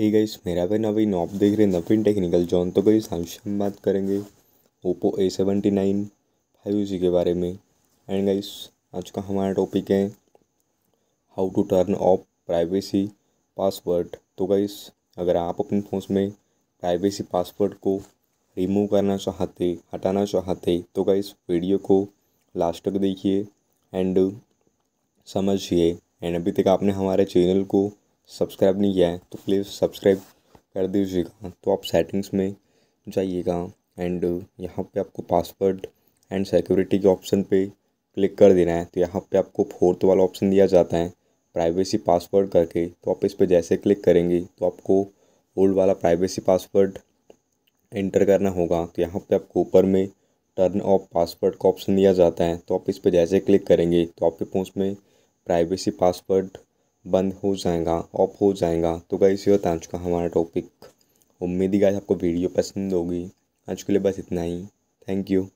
ही guys मेरा भाई नवीन knob देख रहे हैं नवीन टेक्निकल जॉन तो गई आज हम बात करेंगे Oppo A seventy nine five G के बारे में एंड गाइस आज का हमारा टॉपिक है how to turn off privacy password तो गाइस अगर आप अपने फ़ोन में प्राइवेसी पासवर्ड को रिमूव करना चाहते हटाना चाहते तो गाइस वीडियो को लास्ट तक देखिए एंड समझिए एंड अभी तक आपने हमारे चैनल को सब्सक्राइब नहीं किया है तो प्लीज़ सब्सक्राइब कर दीजिएगा तो आप सेटिंग्स में जाइएगा एंड यहाँ पे आपको पासवर्ड एंड सिक्योरिटी के ऑप्शन पे क्लिक कर देना है तो यहाँ पे आपको फोर्थ वाला ऑप्शन दिया जाता है प्राइवेसी पासवर्ड करके तो आप इस पर जैसे क्लिक करेंगे तो आपको ओल्ड वाला प्राइवेसी पासवर्ड एंटर करना होगा तो यहाँ पे आपको ऊपर में टर्न ऑफ पासवर्ड का ऑप्शन दिया जाता है तो आप इस पर जैसे क्लिक करेंगे तो आपके पोस्ट में प्राइवेसी पासवर्ड बंद हो जाएगा ऑफ हो जाएगा तो गई ये होता है आज का हमारा टॉपिक उम्मीद ही गाइस आपको वीडियो पसंद होगी आज के लिए बस इतना ही थैंक यू